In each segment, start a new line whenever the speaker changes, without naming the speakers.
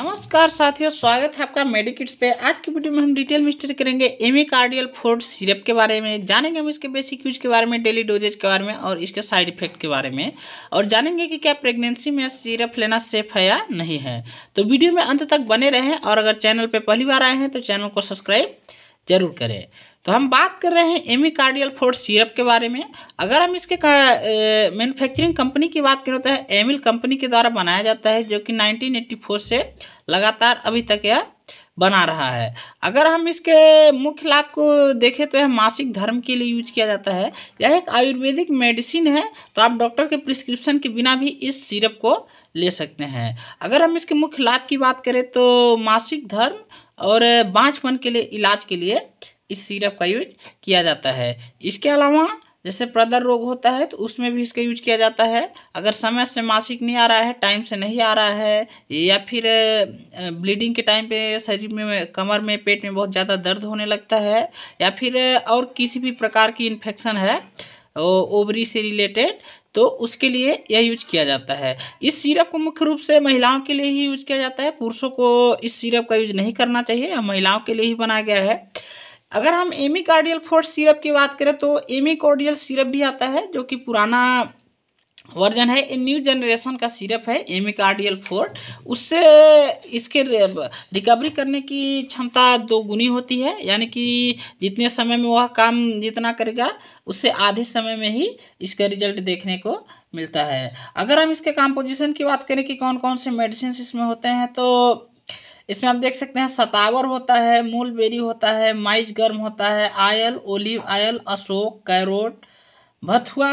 नमस्कार साथियों स्वागत है आपका मेडिकिट्स पे आज की वीडियो में हम डिटेल में स्टडी करेंगे एमी कार्डियल फोर्ड सिरप के बारे में जानेंगे हम इसके बेसिक यूज के बारे में डेली डोजेज के बारे में और इसके साइड इफेक्ट के बारे में और जानेंगे कि क्या प्रेगनेंसी में सिरप लेना सेफ है या नहीं है तो वीडियो में अंत तक बने रहें और अगर चैनल पर पहली बार आए हैं तो चैनल को सब्सक्राइब जरूर करें तो हम बात कर रहे हैं एमी कार्डियल फोर्स सीरप के बारे में अगर हम इसके मैन्युफैक्चरिंग कंपनी की बात करें तो है एमिल कंपनी के द्वारा बनाया जाता है जो कि 1984 से लगातार अभी तक यह बना रहा है अगर हम इसके मुख्य लाभ को देखें तो यह मासिक धर्म के लिए यूज किया जाता है यह एक आयुर्वेदिक मेडिसिन है तो आप डॉक्टर के प्रिस्क्रिप्शन के बिना भी इस सिरप को ले सकते हैं अगर हम इसके मुख्य लाभ की बात करें तो मासिक धर्म और बाँचपन के लिए इलाज के लिए इस सिरप का यूज किया जाता है इसके अलावा जैसे प्रदर रोग होता है तो उसमें भी इसका यूज किया जाता है अगर समय से मासिक नहीं आ रहा है टाइम से नहीं आ रहा है या फिर ब्लीडिंग के टाइम पे शरीर में कमर में पेट में बहुत ज़्यादा दर्द होने लगता है या फिर और किसी भी प्रकार की इन्फेक्शन है ओवरी से रिलेटेड तो उसके लिए यह यूज किया जाता है इस सिरप को मुख्य रूप से महिलाओं के लिए ही यूज किया जाता है पुरुषों को इस सिरप का यूज नहीं करना चाहिए महिलाओं के लिए ही बनाया गया है अगर हम एमी कार्डियल फोर्स सिरप की बात करें तो एमी कार्डियल सिरप भी आता है जो कि पुराना वर्जन है न्यू जनरेशन का सिरप है एमिकार्डियल फोर उससे इसके रिकवरी करने की क्षमता दोगुनी होती है यानी कि जितने समय में वह काम जितना करेगा उससे आधे समय में ही इसका रिजल्ट देखने को मिलता है अगर हम इसके कंपोजिशन की बात करें कि कौन कौन से मेडिसिन इसमें होते हैं तो इसमें आप देख सकते हैं सतावर होता है मूल बेरी होता है माइज गर्म होता है आयल ओलिव आयल अशोक कैरोट भथुआ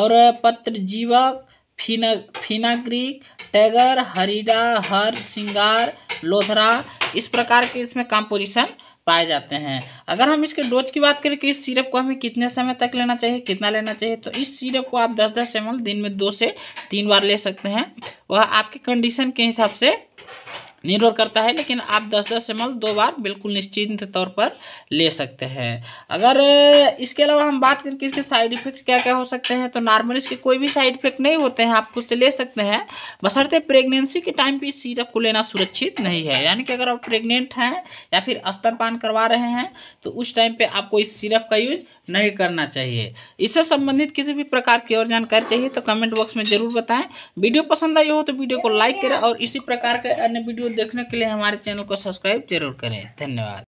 और पत्रजीवक फीना फीनाग्रिक टैगर हरीडा हर सिंगार लोधरा इस प्रकार के इसमें कंपोजिशन पाए जाते हैं अगर हम इसके डोज की बात करें कि इस सिरप को हमें कितने समय तक लेना चाहिए कितना लेना चाहिए तो इस सिरप को आप 10-10 एम दिन में दो से तीन बार ले सकते हैं वह आपके कंडीशन के हिसाब से निर्भर करता है लेकिन आप दस दस एम दो बार बिल्कुल निश्चिंत तौर पर ले सकते हैं अगर इसके अलावा हम बात करें कि इसके साइड इफेक्ट क्या क्या हो सकते हैं तो नॉर्मल इसके कोई भी साइड इफेक्ट नहीं होते हैं आप खुद से ले सकते हैं बसरते प्रेगनेंसी के टाइम पर इस सीरप को लेना सुरक्षित नहीं है यानी कि अगर आप प्रेगनेंट हैं या फिर स्तरपान करवा रहे हैं तो उस टाइम पर आपको इस सीरप का यूज नहीं करना चाहिए इससे संबंधित किसी भी प्रकार की और जानकारी चाहिए तो कमेंट बॉक्स में जरूर बताएं वीडियो पसंद आई हो तो वीडियो को लाइक करें और इसी प्रकार के अन्य वीडियो देखने के लिए हमारे चैनल को सब्सक्राइब जरूर करें धन्यवाद